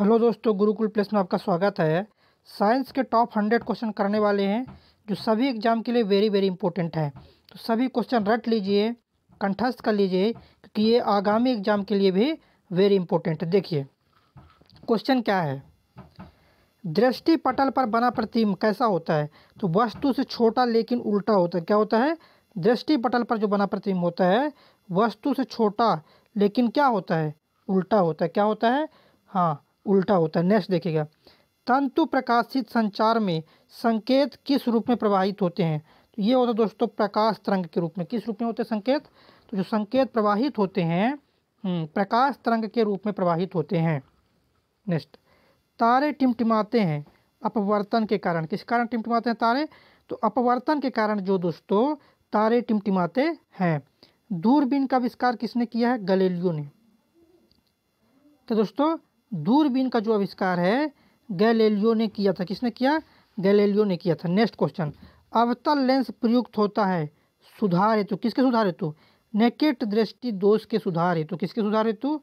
hello दोस्तों Gurukul place में आपका स्वागत है साइंस के टॉप हंड्रेड क्वेश्चन करने वाले हैं जो सभी एग्जाम के लिए वेरी वेरी इंपॉर्टेंट है तो सभी क्वेश्चन रट लीजिए कंठस्थ कर लीजिए क्योंकि ये आगामी एग्जाम के लिए भी वेरी इंपॉर्टेंट है देखिए क्वेश्चन क्या है दृष्टि पटल पर बना प्रतिम कैसा होता है तो वस्तु से छोटा लेकिन उल्टा होता है क्या होता है दृष्टि पटल पर जो बना प्रतिम होता है वस्तु से छोटा लेकिन क्या होता है उल्टा होता है क्या होता है हाँ उल्टा होता है नेक्स्ट देखिएगा तंतु प्रकाशित संचार में संकेत किस रूप में प्रवाहित होते हैं तो ये होता है दोस्तों प्रकाश तरंग के रूप में किस रूप में होते हैं संकेत तो जो संकेत प्रवाहित होते हैं हम्म, प्रकाश तरंग के रूप में प्रवाहित होते हैं नेक्स्ट तारे टिमटिमाते हैं अपवर्तन के कारण किस कारण टिमटिमाते हैं तारे तो अपवर्तन के कारण जो दोस्तों तारे टिमटिमाते हैं दूरबीन का आविष्कार किसने किया है गलेलियो ने तो दोस्तों दूरबीन का जो आविष्कार है गैलेलियो ने किया था किसने किया गैलेलियो ने किया था नेक्स्ट क्वेश्चन अवतल लेंस प्रयुक्त होता है सुधार हेतु किसके सुधार हेतु नेकेट दृष्टि दोष के सुधार हेतु किसके सुधार हेतु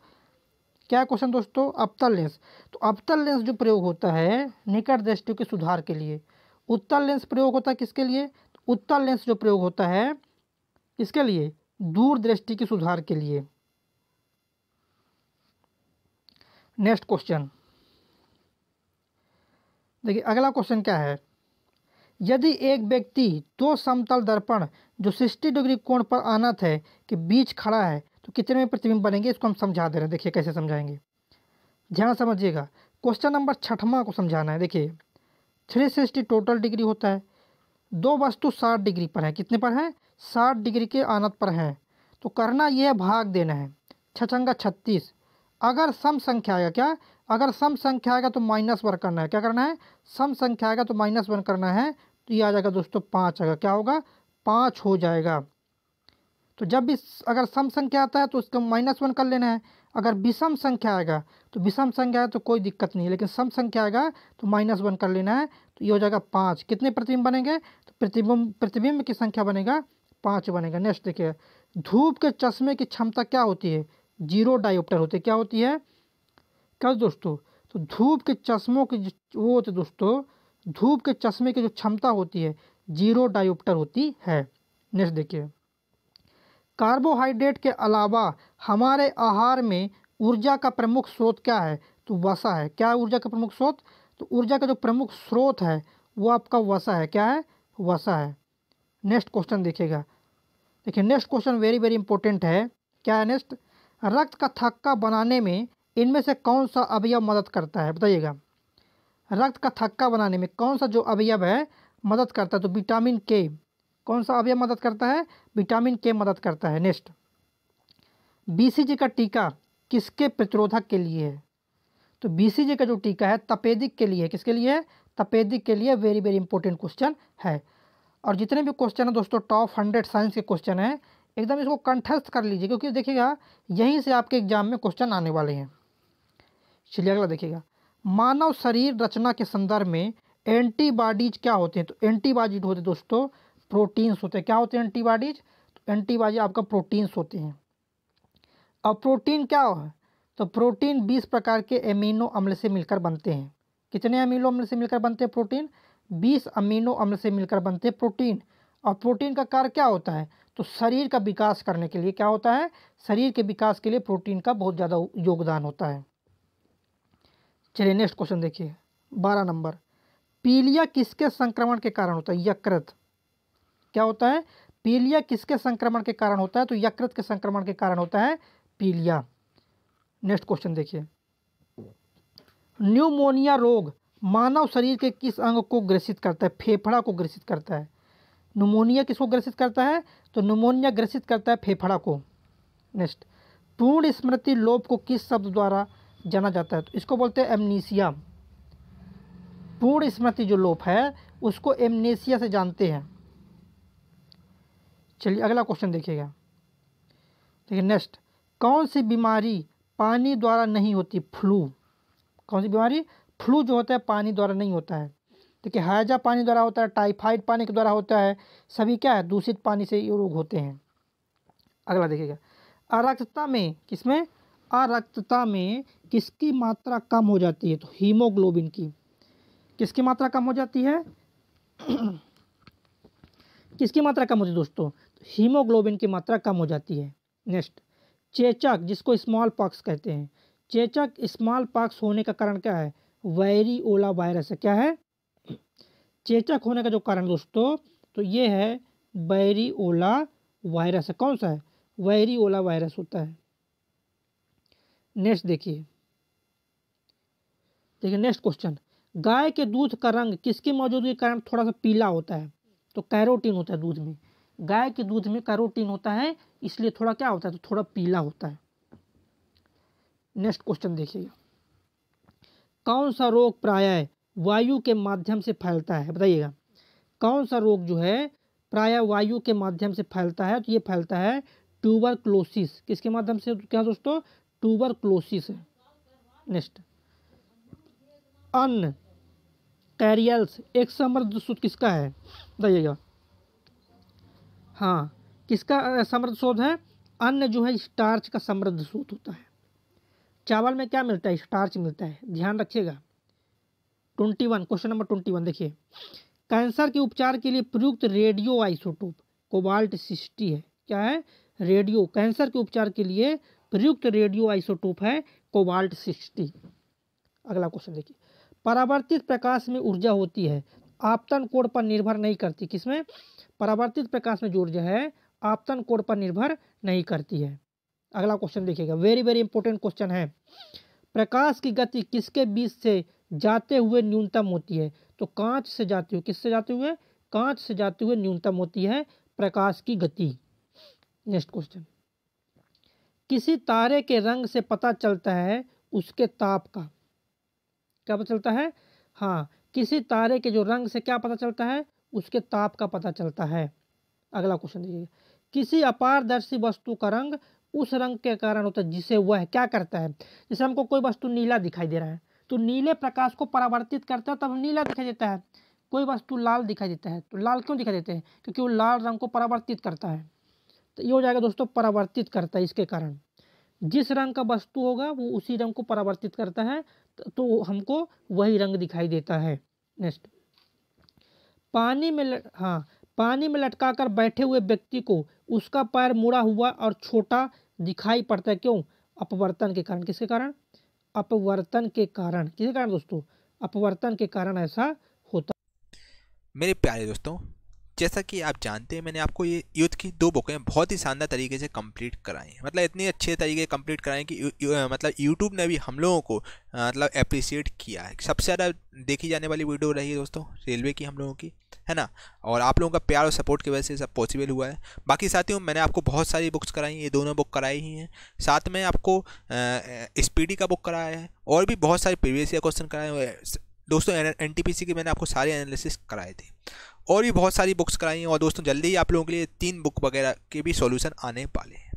क्या क्वेश्चन दोस्तों अवतल लेंस तो अवतल लेंस जो प्रयोग होता है निकट दृष्टि के सुधार के लिए उत्तल लेंस प्रयोग होता है किसके लिए उत्तल लेंस जो प्रयोग होता है इसके लिए दूरदृष्टि के सुधार के लिए नेक्स्ट क्वेश्चन देखिए अगला क्वेश्चन क्या है यदि एक व्यक्ति दो समतल दर्पण जो सिक्सटी डिग्री कोण पर अनंत है के बीच खड़ा है तो कितने में प्रतिबिंब बनेंगे इसको हम समझा दे रहे हैं देखिए कैसे समझाएंगे ध्यान समझिएगा क्वेश्चन नंबर छठवा को समझाना है देखिए थ्री सिक्सटी टोटल डिग्री होता है दो वस्तु साठ डिग्री पर है कितने पर है साठ डिग्री के आनत पर हैं तो करना यह भाग देना है छछंगा छत्तीस अगर सम संख्या आएगा क्या अगर सम संख्या आएगा तो माइनस वन करना है क्या करना है सम संख्या आएगा तो माइनस वन करना है तो ये आ जाएगा दोस्तों पाँच आएगा क्या होगा पाँच हो जाएगा तो जब भी अगर सम संख्या आता है तो उसका माइनस वन कर लेना है अगर विषम संख्या आएगा तो विषम संख्या है तो कोई दिक्कत नहीं है लेकिन सम संख्या आएगा तो माइनस वन कर लेना है तो ये हो जाएगा पाँच कितने प्रतिबिंब बनेंगे तो प्रतिबिंब प्रतिबिंब की संख्या बनेगा पाँच बनेगा नेक्स्ट देखिए धूप के चश्मे की क्षमता क्या होती है जीरो डायोप्टर होते क्या होती है क्या दोस्तों तो धूप के चश्मों के वो होते दोस्तों धूप के चश्मे की जो क्षमता होती है जीरो डायोप्टर होती है नेक्स्ट देखिए कार्बोहाइड्रेट के अलावा हमारे आहार में ऊर्जा का प्रमुख स्रोत क्या है तो वसा है क्या ऊर्जा का प्रमुख स्रोत तो ऊर्जा का जो प्रमुख स्रोत है वो आपका वसा है क्या है वसा है नेक्स्ट क्वेश्चन देखिएगा देखिए next question very very important है क्या है नेक्स्ट रक्त का थक्का बनाने में इनमें से कौन सा अवयव मदद करता है बताइएगा रक्त का थक्का बनाने में कौन सा जो अवयव है मदद करता है तो विटामिन के कौन सा अवयव मदद करता है विटामिन के मदद करता है नेक्स्ट बीसीजी का टीका किसके प्रतिरोधक के लिए है तो बीसीजी का जो टीका है तपेदिक के लिए है किसके लिए है तपेदिक के लिए वेरी वेरी इंपॉर्टेंट क्वेश्चन है और जितने भी क्वेश्चन हैं दोस्तों टॉप हंड्रेड साइंस के क्वेश्चन हैं एकदम इसको कंठस्थ कर लीजिए क्योंकि देखिएगा यहीं से आपके एग्जाम में क्वेश्चन आने वाले हैं चलिए अगला देखिएगा मानव शरीर रचना के संदर्भ में एंटीबॉडीज क्या होते हैं तो एंटीबॉडीज होते दोस्तों प्रोटीन्स होते हैं क्या होते हैं एंटीबॉडीज तो एंटीबॉडी आपका प्रोटीन्स होते हैं अब प्रोटीन क्या है तो प्रोटीन 20 प्रकार के एमिनो अम्ल से मिलकर बनते हैं कितने अमीनो अम्ल से मिलकर बनते हैं प्रोटीन 20 अमीनो अम्ल से मिलकर बनते हैं प्रोटीन और प्रोटीन का कार्य क्या होता है तो शरीर का विकास करने के लिए क्या होता है शरीर के विकास के लिए प्रोटीन का बहुत ज़्यादा योगदान होता है चलिए नेक्स्ट क्वेश्चन देखिए बारह नंबर पीलिया किसके संक्रमण के कारण होता है यकृत क्या होता है पीलिया किसके संक्रमण के कारण होता है तो यकृत के संक्रमण के कारण होता है पीलिया नेक्स्ट क्वेश्चन देखिए न्यूमोनिया रोग मानव शरीर के किस अंग को ग्रसित करता है फेफड़ा को ग्रसित करता है न्यूमोनिया किसको ग्रसित करता है तो निमोनिया ग्रसित करता है फेफड़ा को नेक्स्ट पूर्ण स्मृति लोप को किस शब्द द्वारा जाना जाता है तो इसको बोलते हैं एमनीसिया पूर्ण स्मृति जो लोप है उसको एमनेसिया से जानते हैं चलिए अगला क्वेश्चन देखिएगा देखिए नेक्स्ट कौन सी बीमारी पानी द्वारा नहीं होती फ्लू कौन सी बीमारी फ्लू जो होता है पानी द्वारा नहीं होता है देखिए हैजा पानी द्वारा होता है टाइफाइड पानी के द्वारा होता है सभी क्या है दूषित पानी से ये रोग होते हैं अगला देखिएगा अरक्तता में किसमें अरक्तता में किसकी मात्रा कम हो जाती है तो हीमोग्लोबिन की किसकी मात्रा कम हो जाती है किसकी मात्रा कम होती है दोस्तों तो हीमोग्लोबिन की मात्रा कम हो जाती है नेक्स्ट चेचक जिसको स्मॉल पॉक्स कहते हैं चेचक स्मॉल पॉक्स होने का कारण क्या है ओला वायरस है क्या है चेचक होने का जो कारण दोस्तों तो ये है बैरीओला वायरस है कौन सा है ओला वायरस होता है नेक्स्ट देखिए देखिए नेक्स्ट क्वेश्चन गाय के दूध का रंग किसकी मौजूदगी के कारण थोड़ा सा पीला होता है तो कैरोटीन होता है दूध में गाय के दूध में कैरोटीन होता है इसलिए थोड़ा क्या होता है तो थोड़ा पीला होता है नेक्स्ट क्वेश्चन देखिएगा कौन सा रोग प्राय वायु के माध्यम से फैलता है बताइएगा कौन सा रोग जो है प्राय वायु के माध्यम से फैलता है तो ये फैलता है ट्यूबर क्लोसिस किसके माध्यम से क्या दोस्तों ट्यूबर क्लोसिस नेक्स्ट अन्न कैरियल्स एक समृद्ध शोध किसका है बताइएगा हाँ किसका समृद्ध शोध है अन्न जो है स्टार्च का समृद्ध शोध होता है चावल में क्या मिलता है स्टार्च मिलता है ध्यान रखिएगा twenty one question number twenty one देखिए कैंसर के उपचार के लिए प्रयुक्त रेडियो आइसोटोप कोबाल्ट सिक्सटी है क्या है रेडियो कैंसर के उपचार के लिए प्रयुक्त रेडियो आइसोटोप है कोबाल्ट सिक्सटी अगला क्वेश्चन देखिए परावर्तित प्रकाश में ऊर्जा होती है आपतन कोण पर निर्भर नहीं करती किसमें परावर्तित प्रकाश में जो ऊर्जा है आपतन कोण पर निर्भर नहीं करती है अगला क्वेश्चन देखिएगा वेरी वेरी इंपॉर्टेंट क्वेश्चन है प्रकाश की गति किसके बीच से जाते हुए न्यूनतम होती है तो कांच से जाते हुए किससे जाते हुए कांच से जाते हुए न्यूनतम होती है प्रकाश की गति नेक्स्ट क्वेश्चन किसी तारे के रंग से पता चलता है उसके ताप का क्या पता चलता है हाँ किसी तारे के जो रंग से क्या पता चलता है उसके ताप का पता चलता है अगला क्वेश्चन देखिए किसी अपारदर्शी वस्तु का रंग उस रंग के कारण होता है जिसे वह क्या करता है जैसे हमको कोई वस्तु नीला दिखाई दे रहा है तो नीले प्रकाश को परावर्तित करता है तब नीला दिखाई देता है कोई वस्तु लाल दिखाई देता है तो लाल क्यों दिखाई देते हैं क्योंकि वो लाल रंग को परावर्तित करता है तो ये हो जाएगा दोस्तों परावर्तित करता है इसके कारण जिस रंग का वस्तु होगा वो उसी रंग को परावर्तित करता है तो हमको वही रंग दिखाई देता है नेक्स्ट पानी में हाँ पानी में लटका कर बैठे हुए व्यक्ति को उसका पैर मुड़ा हुआ और छोटा दिखाई पड़ता है क्यों अपवर्तन के कारण किसके कारण अपवर्तन के कारण किसके कारण दोस्तों अपवर्तन के कारण ऐसा होता मेरे प्यारे दोस्तों जैसा कि आप जानते हैं मैंने आपको ये युद्ध की दो बुकें बहुत ही शानदार तरीके से कंप्लीट कराई हैं मतलब इतने अच्छे तरीके कम्प्लीट कराएं कि यू, यू, मतलब यूट्यूब ने भी हम लोगों को मतलब अप्रिसिएट किया है सबसे ज़्यादा देखी जाने वाली वीडियो रही है दोस्तों रेलवे की हम लोगों की है ना और आप लोगों का प्यार और सपोर्ट की वजह से सब पॉसिबल हुआ है बाकी साथियों मैंने आपको बहुत सारी बुक्स कराई ये दोनों बुक कराई ही हैं साथ में आपको स्पीडी का बुक कराया है और भी बहुत सारे प्रीवियस ईयर क्वेश्चन कराए हुए दोस्तों एन टी पी सी मैंने आपको सारे एनालिसिस कराए थे और भी बहुत सारी बुक्स कराई हैं और दोस्तों जल्दी ही आप लोगों के लिए तीन बुक वगैरह के भी सॉल्यूशन आने वाले हैं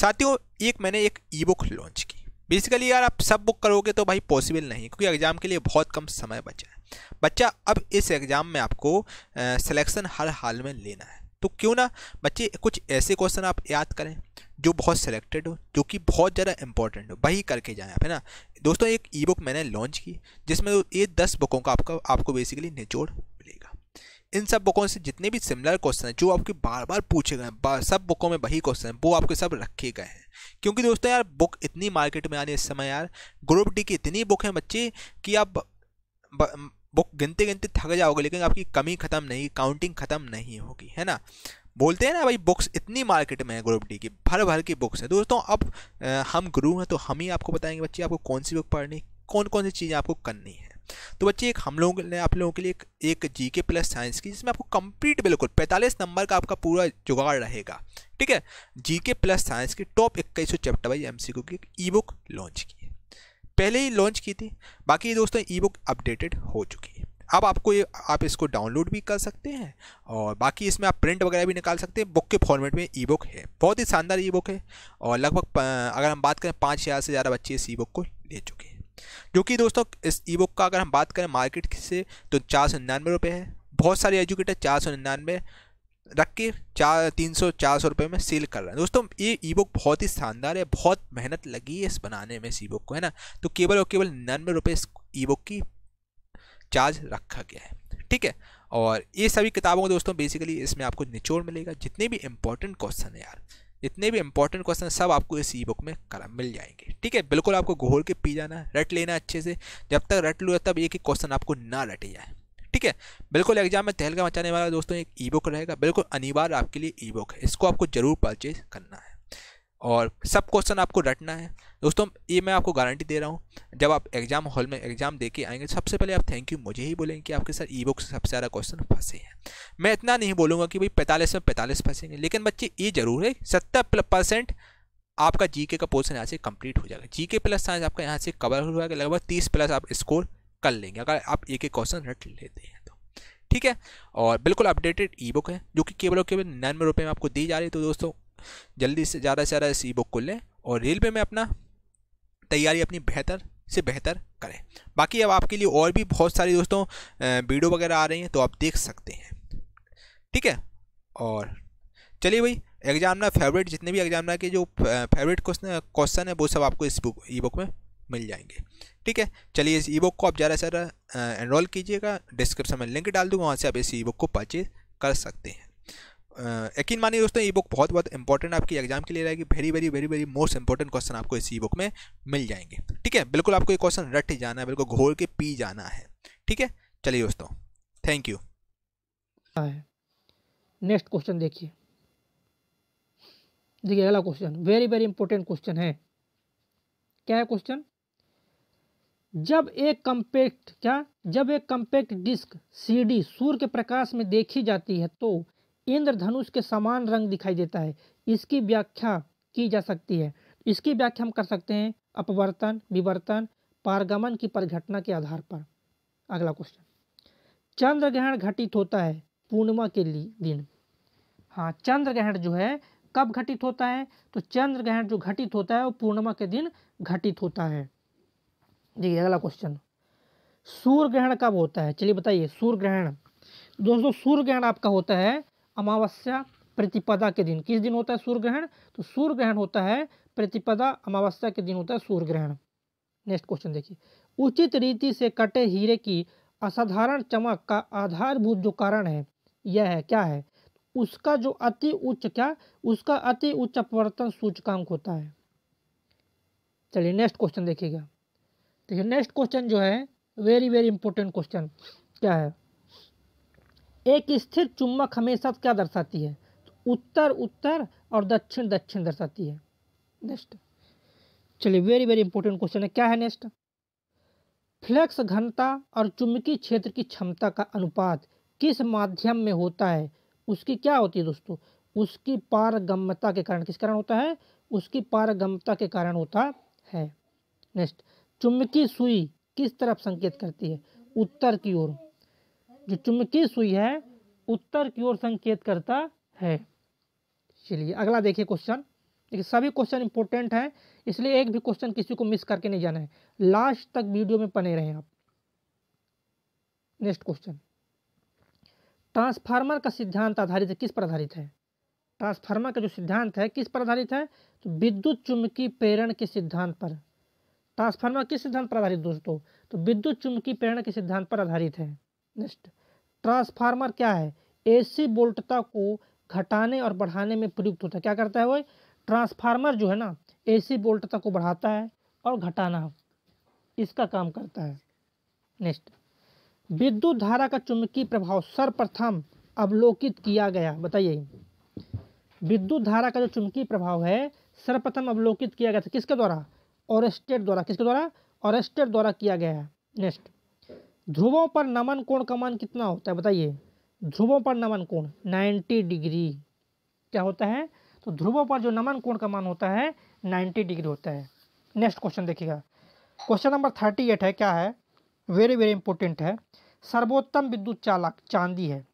साथियों एक मैंने एक ई बुक लॉन्च की बेसिकली यार आप सब बुक करोगे तो भाई पॉसिबल नहीं क्योंकि एग्ज़ाम के लिए बहुत कम समय बचा है बच्चा अब इस एग्ज़ाम में आपको सिलेक्शन हर हाल में लेना है तो क्यों ना बच्चे कुछ ऐसे क्वेश्चन आप याद करें जो बहुत सिलेक्टेड हो जो कि बहुत ज़्यादा इंपॉर्टेंट हो वही करके जाएं आप है ना दोस्तों एक ई बुक मैंने लॉन्च की जिसमें ये दस बुकों का आपका आपको बेसिकली निचोड़ इन सब बुकों से जितने भी सिमिलर क्वेश्चन हैं जो आपके बार बार पूछे गए हैं सब बुकों में वही क्वेश्चन हैं वो आपके सब रखे गए हैं क्योंकि दोस्तों यार बुक इतनी मार्केट में आनी इस समय यार ग्रुप डी की इतनी बुक हैं बच्चे कि आप बुक गिनते गिनते थक जाओगे लेकिन आपकी कमी ख़त्म नहीं काउंटिंग ख़त्म नहीं होगी है ना बोलते हैं ना भाई बुक्स इतनी मार्केट में है ग्रुप डी की भर भर की बुक्स हैं दोस्तों अब हम गुरु हैं तो हम ही आपको बताएंगे बच्चे आपको कौन सी बुक पढ़नी कौन कौन सी चीज़ें आपको करनी है तो बच्चे एक हम लोगों ने आप लोगों के लिए एक, जी के प्लस साइंस की जिसमें आपको कंप्लीट बिल्कुल पैंतालीस नंबर का आपका पूरा जुगाड़ रहेगा ठीक है जी के प्लस साइंस की टॉप इक्कीस सौ चैप्टर वाइज एम सी की ई बुक लॉन्च की है पहले ही लॉन्च की थी बाकी दोस्तों ई बुक अपडेटेड हो चुकी है अब आपको ये आप इसको डाउनलोड भी कर सकते हैं और बाकी इसमें आप प्रिंट वगैरह भी निकाल सकते हैं बुक के फॉर्मेट में ई बुक है बहुत ही शानदार ई बुक है और लगभग अगर हम बात करें पाँच हज़ार से ज़्यादा बच्चे इस ई बुक को ले चुके हैं जो कि दोस्तों इस ई बुक का अगर हम बात करें मार्केट से तो चार सौ निन्यानवे रुपये है बहुत सारे एजुकेटर चार सौ निन्यानवे रख के चार तीन सौ चार सौ रुपये में सेल कर रहे हैं दोस्तों ये ई बुक बहुत ही शानदार है बहुत मेहनत लगी है इस बनाने में इस ई बुक को है ना तो केवल और केवल निन्यानवे रुपये इस ई बुक की चार्ज रखा गया है ठीक है और ये सभी किताबों को दोस्तों बेसिकली इसमें आपको निचोड़ मिलेगा जितने भी इंपॉर्टेंट क्वेश्चन है यार जितने भी इंपॉर्टेंट क्वेश्चन सब आपको इस ई बुक में करा मिल जाएंगे ठीक है बिल्कुल आपको घोल के पी जाना रट लेना अच्छे से जब तक रट लो तब एक ही क्वेश्चन आपको ना रटे जाए ठीक है बिल्कुल एग्जाम में तहलका मचाने वाला दोस्तों एक ई बुक रहेगा बिल्कुल अनिवार्य आपके लिए ई बुक है इसको आपको जरूर परचेज करना है और सब क्वेश्चन आपको रटना है दोस्तों ये मैं आपको गारंटी दे रहा हूँ जब आप एग्ज़ाम हॉल में एग्ज़ाम दे के आएंगे सबसे पहले आप थैंक यू मुझे ही बोलेंगे कि आपके सर ई बुक से सबसे ज़्यादा क्वेश्चन फंसे हैं मैं इतना नहीं बोलूँगा कि भाई पैंतालीस में पैंतालीस फंसेंगे लेकिन बच्चे ये ज़रूर है सत्तर परसेंट आपका जी का पोर्सन यहाँ से कंप्लीट हो जाएगा के प्लस साइंस आपका यहाँ से कवर हो जाएगा लगभग तीस प्लस आप स्कोर कर लेंगे अगर आप एक एक क्वेश्चन रट लेते हैं तो ठीक है और बिल्कुल अपडेटेड ई बुक है जो कि केवल और केवल निन्यानवे रुपये में आपको दी जा रही है तो दोस्तों जल्दी से ज़्यादा से ज़्यादा इस ई बुक को लें और रेलवे में अपना तैयारी अपनी बेहतर से बेहतर करें बाकी अब आपके लिए और भी बहुत सारी दोस्तों वीडियो वगैरह आ रही हैं तो आप देख सकते हैं ठीक है और चलिए भाई एग्जाम ना फेवरेट जितने भी एग्जाम ना के जो फेवरेट क्वेश्चन क्वेश्चन है वो सब आपको इस बुक ई बुक में मिल जाएंगे ठीक है चलिए इस ई बुक को आप ज़्यादा से ज़्यादा एनरोल कीजिएगा डिस्क्रिप्शन में लिंक डाल दूँगा वहाँ से आप इस ई बुक को परचेज कर सकते हैं यकीन मानिए दोस्तों ई बुक बहुत बहुत इंपॉर्टेंट आपकी एग्जाम के लिए रहेगी very very very very most important question आपको इस ई बुक में मिल जाएंगे ठीक है बिल्कुल आपको ये क्वेश्चन रट जाना है बिल्कुल घोल के पी जाना है ठीक है चलिए दोस्तों थैंक यू नेक्स्ट क्वेश्चन देखिए देखिए अगला question very very important question है क्या है क्वेश्चन जब एक कम्पैक्ट क्या जब एक कम्पैक्ट डिस्क सीडी सूर्य के प्रकाश में देखी जाती है तो इंद्रधनुष के समान रंग दिखाई देता है इसकी व्याख्या की जा सकती है इसकी व्याख्या हम कर सकते हैं अपवर्तन विवर्तन पारगमन की परिघटना के आधार पर अगला क्वेश्चन चंद्र ग्रहण घटित होता है पूर्णिमा के दिन हाँ चंद्र ग्रहण जो है कब घटित होता है तो चंद्र ग्रहण जो घटित होता है वो पूर्णिमा के दिन घटित होता है देखिए अगला क्वेश्चन सूर्य ग्रहण कब होता है चलिए बताइए सूर्य ग्रहण दोस्तों सूर्य ग्रहण आपका होता है अमावस्या प्रतिपदा के दिन किस दिन होता है सूर्य ग्रहण तो सूर्य ग्रहण होता है प्रतिपदा अमावस्या के दिन होता है सूर्य ग्रहण नेक्स्ट क्वेश्चन देखिए उचित रीति से कटे हीरे की असाधारण चमक का आधारभूत जो कारण है यह है क्या है उसका जो अति उच्च क्या उसका अति उच्च अपवर्तन सूचकांक होता है चलिए नेक्स्ट क्वेश्चन देखिएगा देखिए नेक्स्ट क्वेश्चन जो है वेरी वेरी इंपॉर्टेंट क्वेश्चन क्या है एक स्थिर चुम्बक हमेशा क्या दर्शाती है तो उत्तर उत्तर और दक्षिण दक्षिण दर्शाती है नेक्स्ट चलिए वेरी वेरी इंपॉर्टेंट क्वेश्चन है क्या है नेक्स्ट फ्लक्स घनता और चुंबकीय क्षेत्र की क्षमता का अनुपात किस माध्यम में होता है उसकी क्या होती है दोस्तों उसकी पारगम्यता के कारण किस कारण होता है उसकी पारगम्यता के कारण होता है नेक्स्ट चुंबकीय सुई किस तरफ संकेत करती है उत्तर की ओर जो चुम्बकीय सुई है उत्तर की ओर संकेत करता है चलिए अगला देखिए क्वेश्चन देखिए सभी क्वेश्चन इंपॉर्टेंट हैं इसलिए एक भी क्वेश्चन किसी को मिस करके नहीं जाना है लास्ट तक वीडियो में बने रहें आप नेक्स्ट क्वेश्चन ट्रांसफार्मर का सिद्धांत आधारित है किस पर आधारित है ट्रांसफार्मर का जो सिद्धांत है किस पर आधारित है तो विद्युत चुम्बकीय प्रेरण के सिद्धांत पर ट्रांसफार्मर किस सिद्धांत पर आधारित दोस्तों तो विद्युत चुम्बकीय प्रेरण के सिद्धांत पर आधारित है नेक्स्ट ट्रांसफार्मर क्या है एसी वोल्टता को घटाने और बढ़ाने में प्रयुक्त होता है क्या करता है वो ट्रांसफार्मर जो है ना एसी वोल्टता को बढ़ाता है और घटाना इसका काम करता है नेक्स्ट विद्युत धारा का चुंबकीय प्रभाव सर्वप्रथम अवलोकित किया गया बताइए विद्युत धारा का जो चुंबकीय प्रभाव है सर्वप्रथम अवलोकित किया गया था किसके द्वारा ऑरेस्टेड द्वारा किसके द्वारा ऑरेस्टेड द्वारा किया गया है नेक्स्ट ध्रुवों पर नमन कोण का मान कितना होता है बताइए ध्रुवों पर नमन कोण 90 डिग्री क्या होता है तो ध्रुवों पर जो नमन कोण का मान होता है 90 डिग्री होता है नेक्स्ट क्वेश्चन देखिएगा क्वेश्चन नंबर थर्टी एट है क्या है वेरी वेरी इंपॉर्टेंट है सर्वोत्तम विद्युत चालक चांदी है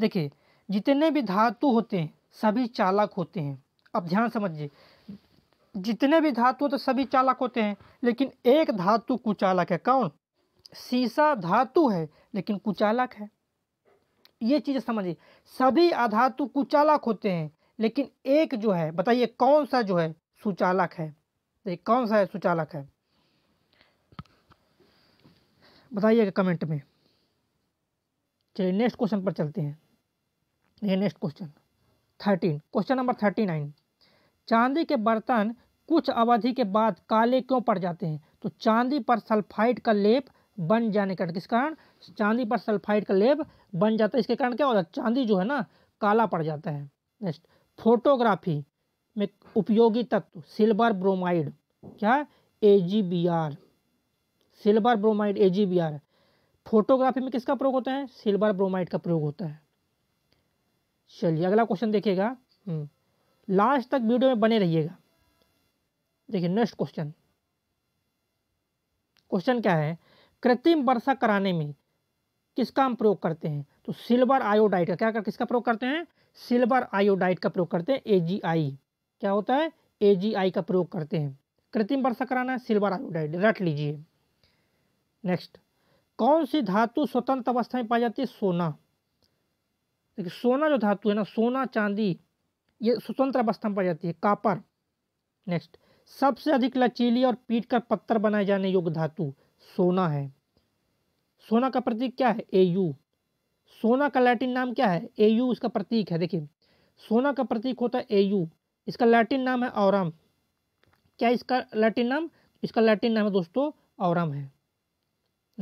देखिए जितने भी धातु होते हैं सभी चालक होते हैं अब ध्यान समझिए जितने भी धातु तो सभी चालक होते हैं लेकिन एक धातु कुचालक है कौन सीसा धातु है लेकिन कुचालक है ये चीज़ समझिए सभी अधातु कुचालक होते हैं लेकिन एक जो है बताइए कौन सा जो है सुचालक है देखिए कौन सा है सुचालक है बताइएगा कमेंट में चलिए नेक्स्ट क्वेश्चन पर चलते हैं ये next question thirteen question number thirty nine चांदी के बर्तन कुछ अवधि के बाद काले क्यों पड़ जाते हैं तो चांदी पर सल्फाइड का लेप बन जाने कारण किस कारण चांदी पर सल्फाइड का लेप बन जाता है इसके कारण क्या होता है चांदी जो है ना काला पड़ जाता है नेक्स्ट फोटोग्राफी में उपयोगी तत्व सिल्वर ब्रोमाइड क्या A G B R silver bromide A G B R photography में किसका प्रयोग होता है सिल्वर ब्रोमाइड का प्रयोग होता है चलिए अगला क्वेश्चन देखिएगा लास्ट हम्म, तक वीडियो में बने रहिएगा देखिए नेक्स्ट क्वेश्चन क्वेश्चन क्या है कृत्रिम वर्षा कराने में किसका हम प्रयोग करते हैं तो सिल्वर आयोडाइड का क्या कर किसका प्रयोग करते हैं सिल्वर आयोडाइड का प्रयोग करते हैं आई क्या होता है आई का प्रयोग करते हैं कृत्रिम वर्षा कराना है सिल्वर आयोडाइड रट लीजिए नेक्स्ट कौन सी धातु स्वतंत्र अवस्था में पाई जाती है सोना देखिए सोना जो धातु है ना सोना चांदी ये स्वतंत्र अवस्था में पाई जाती है कापर नेक्स्ट सबसे अधिक लचीली और पीट कर पत्थर बनाए जाने योग्य धातु सोना है सोना का प्रतीक क्या है ए यू सोना का लैटिन नाम क्या है ए यू इसका प्रतीक है देखिए सोना का प्रतीक होता है ए यू इसका लैटिन नाम है औरम क्या इसका लैटिन नाम इसका लैटिन नाम है दोस्तों औरम है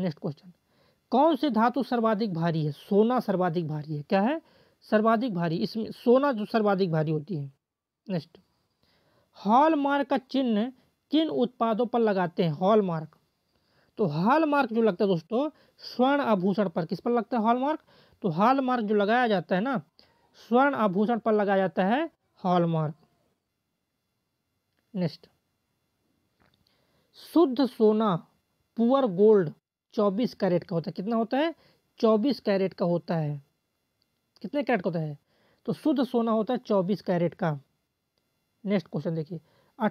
नेक्स्ट क्वेश्चन कौन से धातु सर्वाधिक भारी है सोना सर्वाधिक भारी है क्या है सर्वाधिक भारी इसमें सोना जो सर्वाधिक भारी होती है नेक्स्ट हॉलमार्क का चिन्ह किन उत्पादों पर लगाते हैं हॉलमार्क तो हॉलमार्क जो लगता है दोस्तों स्वर्ण आभूषण पर किस पर लगता है हॉलमार्क तो हॉलमार्क जो लगाया जाता है ना स्वर्ण आभूषण पर लगाया जाता है हॉलमार्क नेक्स्ट शुद्ध सोना पुअर गोल्ड चौबीस कैरेट का होता है कितना होता है चौबीस कैरेट का होता है कितने कैरेट का होता है तो शुद्ध सोना होता है चौबीस कैरेट का नेक्स्ट क्वेश्चन देखिए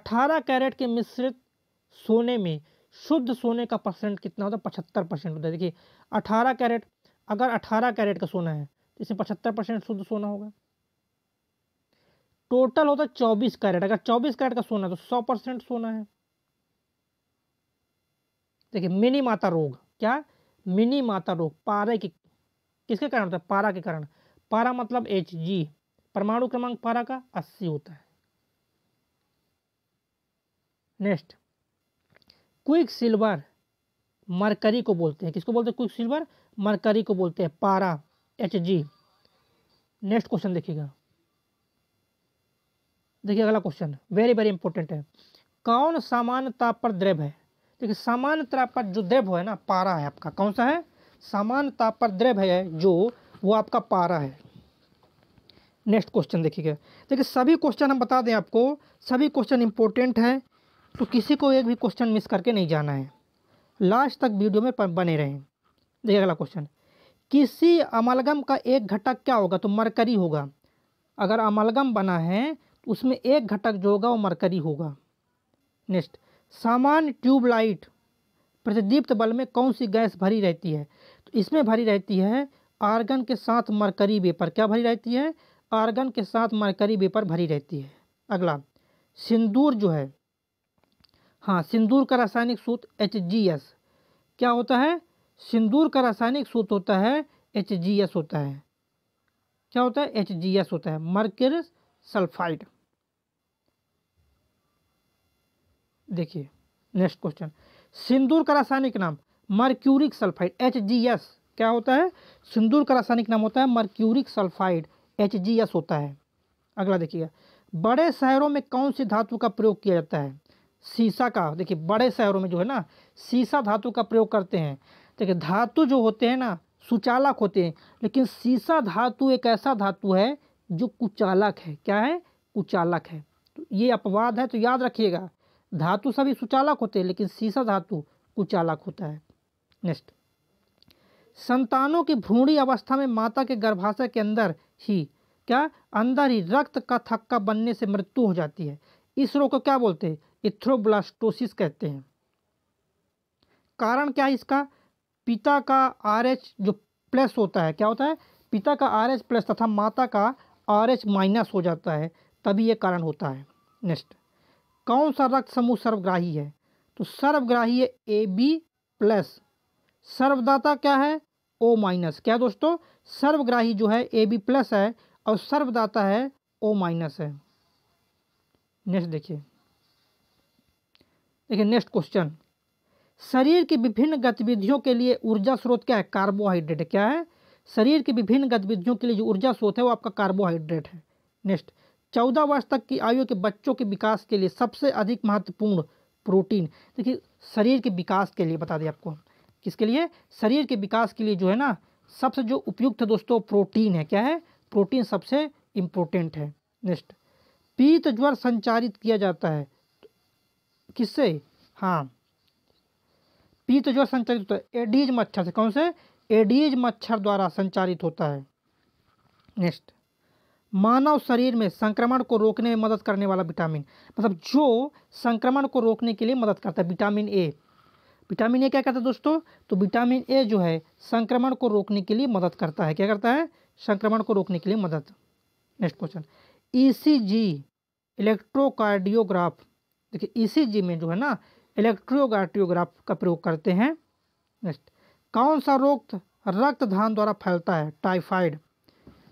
अठारह कैरेट के मिश्रित सोने में शुद्ध सोने का परसेंट कितना होता है पचहत्तर परसेंट होता है देखिए अठारह कैरेट अगर अठारह कैरेट का सोना है तो इसमें पचहत्तर परसेंट शुद्ध सोना होगा टोटल होता है चौबीस कैरेट अगर चौबीस कैरेट का सोना है तो सौ परसेंट सोना है देखिए मिनी माता रोग क्या मिनी माता रोग पारा के किसके कारण होता है पारा के कारण पारा मतलब एच जी परमाणु क्रमांक पारा का अस्सी होता है नेक्स्ट क्विक सिल्वर मरकरी को बोलते हैं किसको बोलते हैं क्विक सिल्वर मरकरी को बोलते हैं पारा एच जी नेक्स्ट क्वेश्चन देखिएगा देखिए अगला क्वेश्चन वेरी वेरी इंपॉर्टेंट है कौन सामान्य ताप पर द्रव है देखिए सामान ताप पर जो द्रव है ना पारा है आपका कौन सा है सामान्य ताप पर द्रव है जो वो आपका पारा है नेक्स्ट क्वेश्चन देखिएगा देखिए सभी क्वेश्चन हम बता दें आपको सभी क्वेश्चन इंपॉर्टेंट हैं तो किसी को एक भी क्वेश्चन मिस करके नहीं जाना है लास्ट तक वीडियो में बने रहें देखिए अगला क्वेश्चन किसी अमलगम का एक घटक क्या होगा तो मरकरी होगा अगर अमलगम बना है तो उसमें एक घटक जो होगा वो मरकरी होगा नेक्स्ट सामान्य ट्यूबलाइट प्रतिदीप्त बल में कौन सी गैस भरी रहती है तो इसमें भरी रहती है आर्गन के साथ मरकरी वेपर क्या भरी रहती है आर्गन के साथ मरकरी वेपर भरी रहती है अगला सिंदूर जो है हाँ सिंदूर का रासायनिक सूत्र एच जी एस क्या होता है सिंदूर का रासायनिक सूत्र होता है एच जी एस होता है क्या होता है एच जी एस होता है मर्कर सल्फाइड देखिए नेक्स्ट क्वेश्चन सिंदूर का रासायनिक नाम mercuric sulphide H G S क्या होता है सिंदूर का रासायनिक नाम होता है mercuric sulphide H G S होता है अगला देखिए बड़े शहरों में कौन सी धातु का प्रयोग किया जाता है शीशा का देखिए बड़े शहरों में जो है ना शीशा धातु का प्रयोग करते हैं देखिए धातु जो होते हैं ना सुचालक होते हैं लेकिन शीशा धातु एक ऐसा धातु है जो कुचालक है क्या है कुचालक है तो ये अपवाद है तो याद रखिएगा धातु सभी सुचालक होते हैं लेकिन शीशा धातु कुचालक होता है नेक्स्ट संतानों की भ्रूणी अवस्था में माता के गर्भाशय के अंदर ही क्या अंदर ही रक्त का थक्का बनने से मृत्यु हो जाती है इस रोग को क्या बोलते हैं इथ्रोब्लास्टोसिस कहते हैं कारण क्या है इसका पिता का आर जो प्लस होता है क्या होता है पिता का आर प्लस तथा माता का आर माइनस हो जाता है तभी यह कारण होता है नेक्स्ट कौन सा रक्त समूह सर्वग्राही है तो सर्वग्राही है ए बी प्लस सर्वदाता क्या है ओ माइनस क्या दोस्तों सर्वग्राही जो है ए बी प्लस है और सर्वदाता है ओ माइनस है नेक्स्ट देखिए देखिए नेक्स्ट क्वेश्चन शरीर की विभिन्न गतिविधियों के लिए ऊर्जा स्रोत क्या है कार्बोहाइड्रेट क्या है शरीर की विभिन्न गतिविधियों के लिए जो ऊर्जा स्रोत है वो आपका कार्बोहाइड्रेट है नेक्स्ट चौदह वर्ष तक की आयु के बच्चों के विकास के लिए सबसे अधिक महत्वपूर्ण प्रोटीन देखिए शरीर के विकास के लिए बता दें आपको किसके लिए शरीर के विकास के लिए जो है ना सबसे जो उपयुक्त है दोस्तों प्रोटीन है क्या है प्रोटीन सबसे इम्पोर्टेंट है नेक्स्ट पीत ज्वर संचारित किया जाता है किससे हाँ पी तो जो संचालित होता है एडीज मच्छर से कौन से एडीज मच्छर द्वारा संचालित होता है नेक्स्ट मानव शरीर में संक्रमण को रोकने में मदद करने वाला विटामिन मतलब जो संक्रमण को रोकने के लिए मदद करता है विटामिन ए विटामिन ए क्या करता है दोस्तों तो विटामिन ए जो है संक्रमण को रोकने के लिए मदद करता है क्या करता है संक्रमण को रोकने के लिए मदद नेक्स्ट क्वेश्चन ई इलेक्ट्रोकार्डियोग्राफ देखिए ईसीजी में जो है ना इलेक्ट्रोगार्टियोग्राफ का प्रयोग करते हैं नेक्स्ट कौन सा रोग रक्त धान द्वारा फैलता है टाइफाइड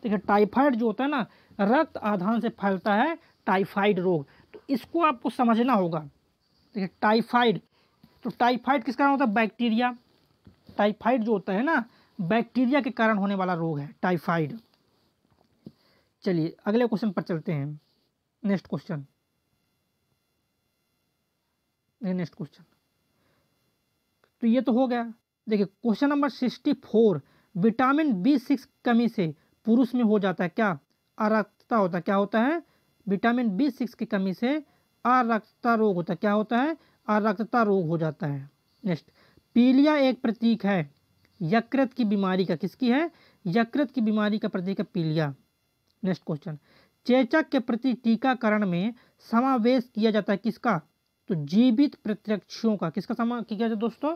देखिए टाइफाइड जो होता है ना रक्त आधान से फैलता है टाइफाइड रोग तो इसको आपको समझना होगा देखिए टाइफाइड तो टाइफाइड किस कारण होता है बैक्टीरिया टाइफाइड जो होता है ना बैक्टीरिया के कारण होने वाला रोग है टाइफाइड चलिए अगले क्वेश्चन पर चलते हैं नेक्स्ट क्वेश्चन नेक्स्ट क्वेश्चन तो ये तो हो गया देखिए question number sixty four vitamin B six कमी से पुरुष में हो जाता है क्या अरक्तता होता है क्या होता है विटामिन बी सिक्स की कमी से अरक्तता रोग होता है क्या होता है अरक्तता रोग हो जाता है नेक्स्ट पीलिया एक प्रतीक है यकृत की बीमारी का किसकी है यकृत की बीमारी का प्रतीक है पीलिया नेक्स्ट क्वेश्चन चेचक के प्रति टीकाकरण में समावेश किया जाता है किसका तो जीवित प्रत्यक्षियों का किसका समान किया जाता है दोस्तों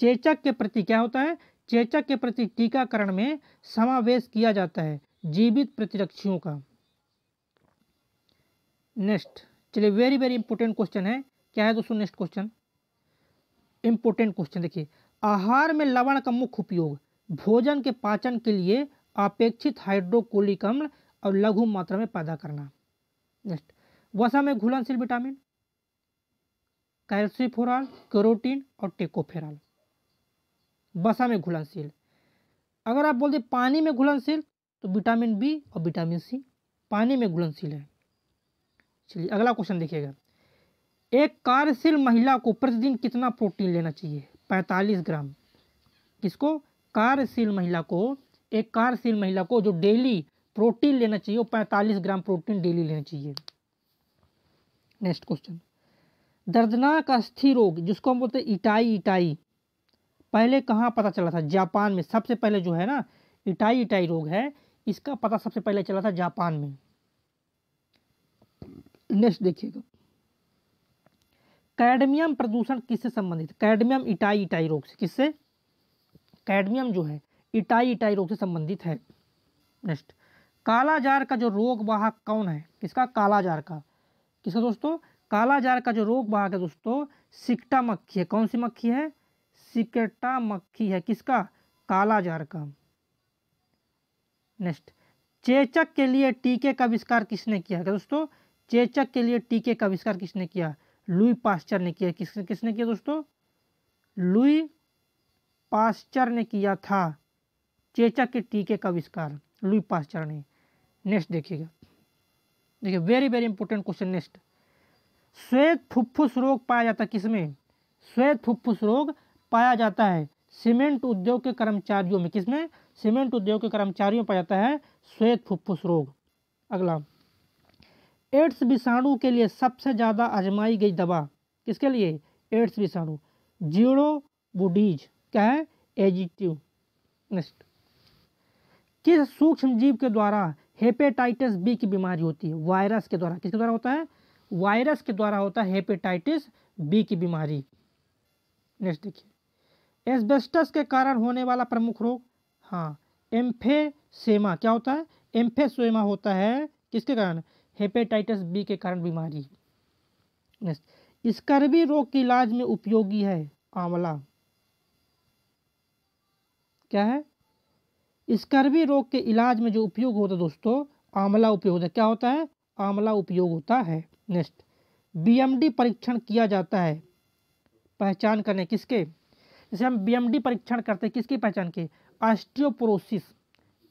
चेचक के प्रति क्या होता है चेचक के प्रति टीकाकरण में समावेश किया जाता है जीवित प्रतिरक्षियों का नेक्स्ट चलिए वेरी वेरी इंपॉर्टेंट क्वेश्चन है क्या है दोस्तों नेक्स्ट क्वेश्चन इंपॉर्टेंट क्वेश्चन देखिए आहार में लवण का मुख्य उपयोग भोजन के पाचन के लिए अपेक्षित हाइड्रोकोलिकम्ल और लघु मात्रा में पैदा करना नेक्स्ट वसा में घुलनशील विटामिन कैल्सीफोराल क्रोटीन और टेकोफेराल बसा में घुलनशील अगर आप बोलते पानी में घुलनशील तो विटामिन बी और विटामिन सी पानी में घुलनशील है चलिए अगला क्वेश्चन देखिएगा एक कार्यशील महिला को प्रतिदिन कितना प्रोटीन लेना चाहिए 45 ग्राम किसको कार्यशील महिला को एक कार्यशील महिला को जो डेली प्रोटीन लेना चाहिए वो 45 ग्राम प्रोटीन डेली लेना चाहिए नेक्स्ट क्वेश्चन दर्दनाक अस्थि रोग जिसको हम बोलते हैं इटाई इटाई पहले कहाँ पता चला था जापान में सबसे पहले जो है ना इटाई इटाई रोग है इसका पता सबसे पहले चला था जापान में नेक्स्ट देखिएगा कैडमियम प्रदूषण किससे संबंधित कैडमियम इटाई इटाई रोग से किससे कैडमियम जो है इटाई इटाई रोग से संबंधित है नेक्स्ट कालाजार का जो रोग वाहक कौन है किसका कालाजार का किसका दोस्तों कालाजार का जो रोग भाग है दोस्तों सिकटा मक्खी है कौन सी मक्खी है सिकटा मक्खी है किसका कालाजार का नेक्स्ट चेचक के लिए टीके का आविष्कार किसने किया है दोस्तों चेचक के लिए टीके का आविष्कार किसने किया लुई पास्चर ने किया किस किसने किया दोस्तों लुई पास्चर ने किया था चेचक के टीके का आविष्कार लुई पास्चर ने नेक्स्ट देखिएगा देखिए very very important question next श्वेत फुफ्फुस रोग पाया जाता है किसमें श्वेत फुफ्फुस रोग पाया जाता है सीमेंट उद्योग के कर्मचारियों में किसमें सीमेंट उद्योग के कर्मचारियों में पाया जाता है श्वेत फुफ्फुस रोग अगला एड्स विषाणु के लिए सबसे ज़्यादा आजमाई गई दवा किसके लिए एड्स विषाणु जीरो बुडीज क्या है एजिटिव नेक्स्ट किस सूक्ष्म जीव के द्वारा हेपेटाइटिस बी की बीमारी होती है वायरस के द्वारा किसके द्वारा होता है वायरस के द्वारा होता है हेपेटाइटिस बी की बीमारी नेक्स्ट देखिए एस्बेस्टस के कारण होने वाला प्रमुख रोग हाँ एम्फेसेमा क्या होता है एम्फेसेमा होता है किसके कारण हेपेटाइटिस बी के कारण बीमारी नेक्स्ट स्कर्वी रोग के इलाज में उपयोगी है आंवला क्या है स्कर्वी रोग के इलाज में जो उपयोग होता है दोस्तों आंवला उपयोग होता है क्या होता है आंवला उपयोग होता है नेक्स्ट बीएमडी परीक्षण किया जाता है पहचान करने किसके जैसे हम बीएमडी परीक्षण करते हैं किसकी पहचान के ऑस्टियोपोरोसिस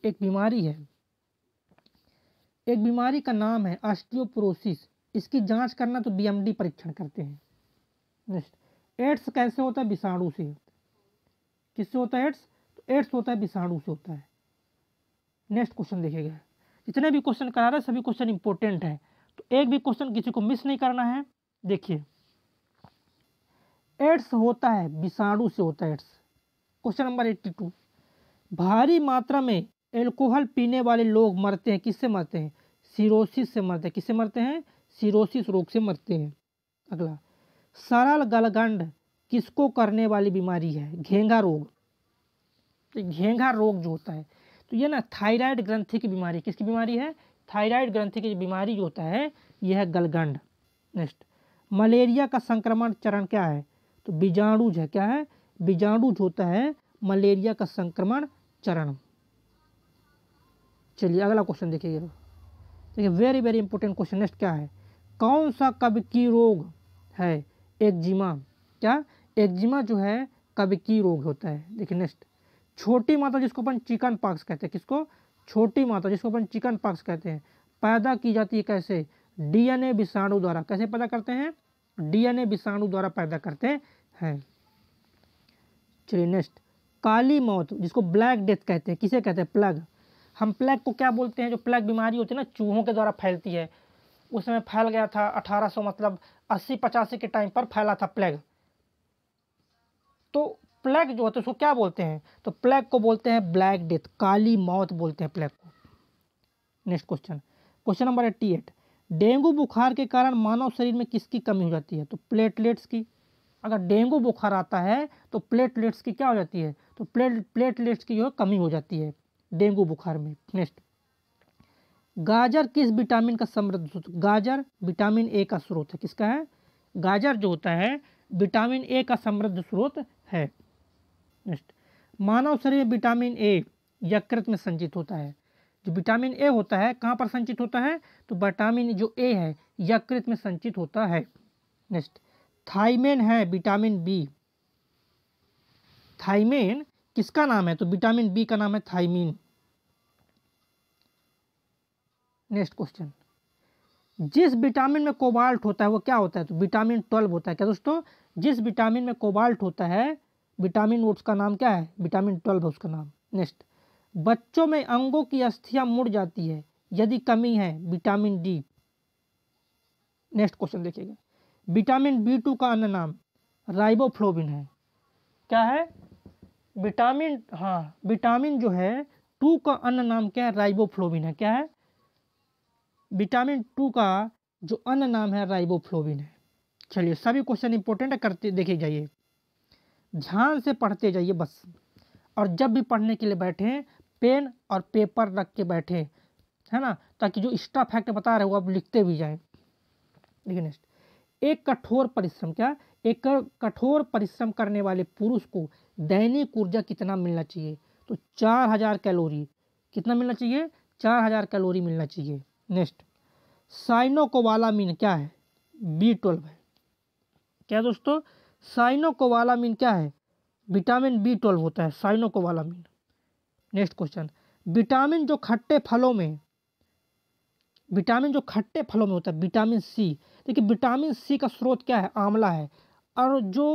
एक बीमारी है एक बीमारी का नाम है ऑस्टियोपोरोसिस इसकी जांच करना तो बीएमडी परीक्षण करते हैं नेक्स्ट एड्स कैसे होता है विषाणु से किससे होता है एड्स तो एड्स होता है विषाणु से होता है नेक्स्ट क्वेश्चन देखिएगा जितने भी क्वेश्चन करा रहे हैं सभी क्वेश्चन इंपॉर्टेंट है तो एक भी क्वेश्चन किसी को मिस नहीं करना है देखिए एड्स होता है विषाणु से होता है AIDS question number eighty two भारी मात्रा में एल्कोहल पीने वाले लोग मरते हैं किससे मरते हैं सिरोसिस से मरते हैं किससे मरते हैं सिरोसिस रोग से मरते हैं अगला सरल गलगंड किसको करने वाली बीमारी है घेंगा रोग तो रोग जो होता है तो ये ना थायराइड ग्रंथि की बीमारी किसकी बीमारी है थायराइड ग्रंथि की बीमारी जो होता है यह है गलगंड नेक्स्ट मलेरिया का संक्रमण चरण क्या है तो बीजाणुज है क्या है बीजाणुज होता है मलेरिया का संक्रमण चरण चलिए अगला क्वेश्चन देखिए देखिए very very important question next क्या है कौन सा कब की रोग है एक्जिमा क्या एक्जिमा जो है कब की रोग होता है देखिए नेक्स्ट छोटी माता जिसको अपन चिकन पॉक्स कहते हैं किसको छोटी मात्रा जिसको अपन चिकन पॉक्स कहते हैं पैदा की जाती है कैसे डीएनए विषाणु द्वारा कैसे पैदा करते हैं डीएनए विषाणु द्वारा पैदा करते हैं चलिए नेक्स्ट काली मौत जिसको ब्लैक डेथ कहते हैं किसे कहते हैं प्लग हम प्लग को क्या बोलते हैं जो प्लग बीमारी होती है ना चूहों के द्वारा फैलती है उस समय फैल गया था 1800 मतलब अस्सी पचासी के टाइम पर फैला था प्लेग तो प्लेग जो होता है उसको क्या बोलते हैं तो प्लेग को बोलते हैं ब्लैक डेथ काली मौत बोलते हैं प्लेग को next question question number eighty eight dengue बुखार के कारण मानव शरीर में किसकी कमी हो जाती है तो प्लेटलेट्स की अगर डेंगू बुखार आता है तो प्लेटलेट्स की क्या हो जाती है तो प्लेट प्लेटलेट्स की जो कमी हो जाती है डेंगू बुखार में नेक्स्ट गाजर किस विटामिन का समृद्ध स्रोत गाजर विटामिन ए का स्रोत है किसका है गाजर जो होता है विटामिन ए का समृद्ध स्रोत है नेक्स्ट मानव शरीर विटामिन ए यकृत में संचित होता है जो विटामिन ए होता है कहाँ पर संचित होता है तो विटामिन जो ए है यकृत में संचित होता है नेक्स्ट थाइमेन है विटामिन बी थाइमेन किसका नाम है तो विटामिन बी का नाम है थाइमीन नेक्स्ट क्वेश्चन जिस विटामिन में कोबाल्ट होता है वो क्या होता है तो विटामिन ट्वेल्व होता है क्या दोस्तों जिस विटामिन में कोबाल्ट होता है विटामिन ओट्स का नाम क्या है विटामिन ट्वेल्व है उसका नाम नेक्स्ट बच्चों में अंगों की अस्थियां मुड़ जाती है यदि कमी है विटामिन डी नेक्स्ट क्वेश्चन देखिएगा विटामिन बी टू का अन्य नाम राइबोफ्लोबिन है क्या है विटामिन हाँ विटामिन जो है टू का अन्य नाम क्या है राइबोफ्लोबिन है क्या है विटामिन टू का जो अन्य नाम है राइबोफ्लोबिन है चलिए सभी क्वेश्चन इंपॉर्टेंट करते देखे जाइए ध्यान से पढ़ते जाइए बस और जब भी पढ़ने के लिए बैठें पेन और पेपर रख के बैठें है ना ताकि जो एक्स्ट्रा फैक्ट बता रहे हो आप लिखते भी जाए देखिए नेक्स्ट एक कठोर परिश्रम क्या एक कठोर परिश्रम करने वाले पुरुष को दैनिक ऊर्जा कितना मिलना चाहिए तो चार हज़ार कैलोरी कितना मिलना चाहिए चार हज़ार कैलोरी मिलना चाहिए नेक्स्ट साइनोकोवालामिन क्या है बी ट्वेल्व है क्या दोस्तों साइनोकोवालामिन क्या है विटामिन बी ट्वेल्व होता है साइनोकोवालामिन नेक्स्ट क्वेश्चन विटामिन जो खट्टे फलों में विटामिन जो खट्टे फलों में होता है विटामिन सी देखिए विटामिन सी का स्रोत क्या है आंवला है और जो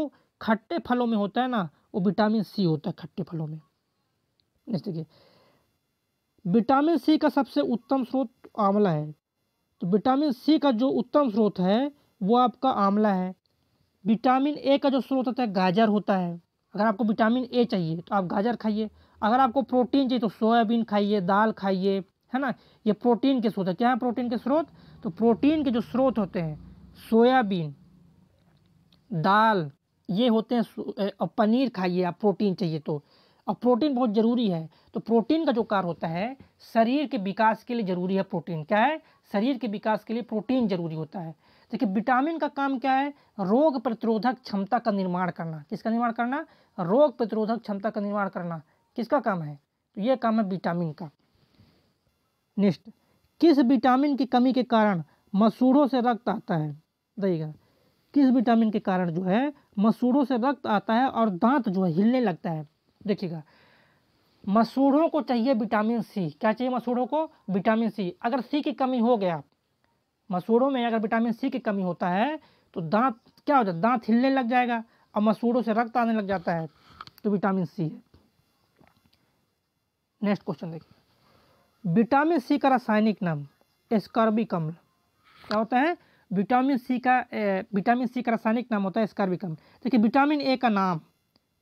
खट्टे फलों में होता है ना वो विटामिन सी होता है खट्टे फलों में नेक्स्ट देखिए विटामिन सी का सबसे उत्तम स्रोत आंवला है तो विटामिन सी का जो उत्तम स्रोत है वो आपका आंवला है विटामिन ए का जो स्रोत होता है गाजर होता है अगर आपको विटामिन ए चाहिए तो आप गाजर खाइए अगर आपको प्रोटीन चाहिए तो सोयाबीन खाइए दाल खाइए है ना ये प्रोटीन के स्रोत है क्या है प्रोटीन के स्रोत तो प्रोटीन के जो स्रोत होते हैं सोयाबीन दाल ये होते हैं और पनीर खाइए आप प्रोटीन चाहिए तो और प्रोटीन बहुत ज़रूरी है तो प्रोटीन का जो कार्य होता है शरीर के विकास के लिए ज़रूरी है प्रोटीन क्या है शरीर के विकास के लिए प्रोटीन ज़रूरी होता है देखिए विटामिन का काम क्या है रोग प्रतिरोधक क्षमता का निर्माण करना किसका निर्माण करना रोग प्रतिरोधक क्षमता का निर्माण करना किसका काम है तो यह काम है विटामिन का नेक्स्ट किस विटामिन की कमी के कारण मसूड़ों से रक्त आता है देखिएगा किस विटामिन के कारण जो है मसूड़ों से रक्त आता है और दांत जो है हिलने लगता है देखिएगा मसूड़ों को चाहिए विटामिन सी क्या चाहिए मसूड़ों को विटामिन सी अगर सी की कमी हो गया मसूड़ों में अगर विटामिन सी की कमी होता है तो दांत क्या हो जाता दांत हिलने लग जाएगा और मसूड़ों से रक्त आने लग जाता है तो विटामिन सी है नेक्स्ट क्वेश्चन देखिए विटामिन सी का रासायनिक नाम स्कर्बिक अम्ल क्या होता है विटामिन सी का विटामिन सी का रासायनिक नाम होता है स्कर्बिक अम्ल देखिए विटामिन ए का नाम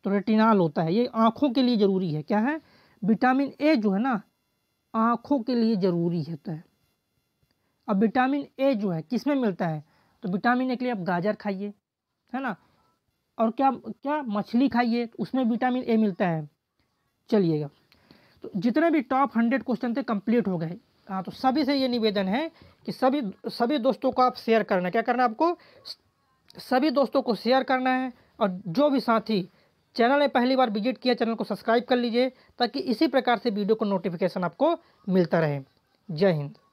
तो रेटिनाल होता है ये आँखों के लिए ज़रूरी है क्या है विटामिन ए जो है ना आँखों के लिए ज़रूरी होता है अब विटामिन ए जो है किस में मिलता है तो विटामिन ए के लिए आप गाजर खाइए है ना और क्या क्या मछली खाइए उसमें विटामिन ए मिलता है चलिएगा तो जितने भी टॉप हंड्रेड क्वेश्चन थे कंप्लीट हो गए हाँ तो सभी से ये निवेदन है कि सभी सभी दोस्तों को आप शेयर करना क्या करना आपको सभी दोस्तों को शेयर करना है और जो भी साथी चैनल ने पहली बार विजिट किया चैनल को सब्सक्राइब कर लीजिए ताकि इसी प्रकार से वीडियो को नोटिफिकेशन आपको मिलता रहे जय हिंद